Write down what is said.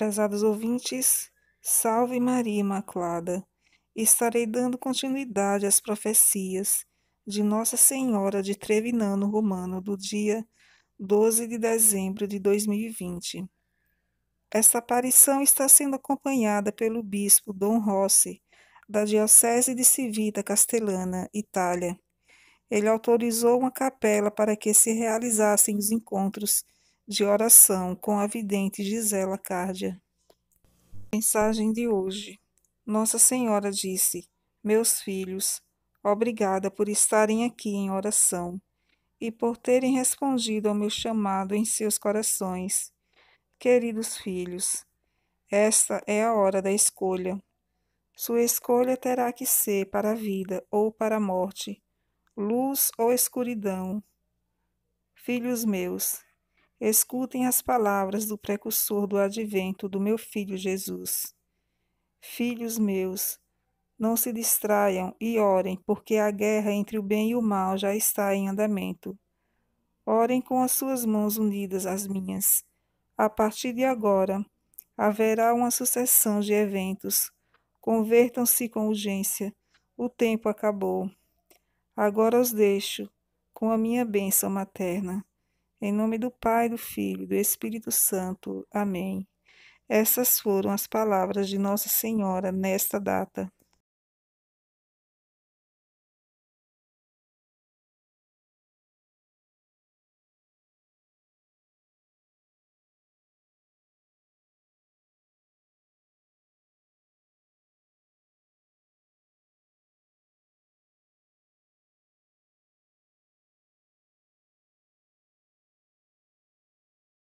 Prezados ouvintes, salve Maria Imaculada. Estarei dando continuidade às profecias de Nossa Senhora de Trevinano Romano do dia 12 de dezembro de 2020. Esta aparição está sendo acompanhada pelo bispo Dom Rossi, da Diocese de Civita Castellana, Itália. Ele autorizou uma capela para que se realizassem os encontros de oração com a vidente Gisela Cárdia. Mensagem de hoje. Nossa Senhora disse: Meus filhos, obrigada por estarem aqui em oração e por terem respondido ao meu chamado em seus corações. Queridos filhos, esta é a hora da escolha. Sua escolha terá que ser para a vida ou para a morte, luz ou escuridão. Filhos meus, Escutem as palavras do precursor do advento do meu filho Jesus. Filhos meus, não se distraiam e orem, porque a guerra entre o bem e o mal já está em andamento. Orem com as suas mãos unidas às minhas. A partir de agora, haverá uma sucessão de eventos. Convertam-se com urgência. O tempo acabou. Agora os deixo com a minha bênção materna. Em nome do Pai, do Filho e do Espírito Santo. Amém. Essas foram as palavras de Nossa Senhora nesta data.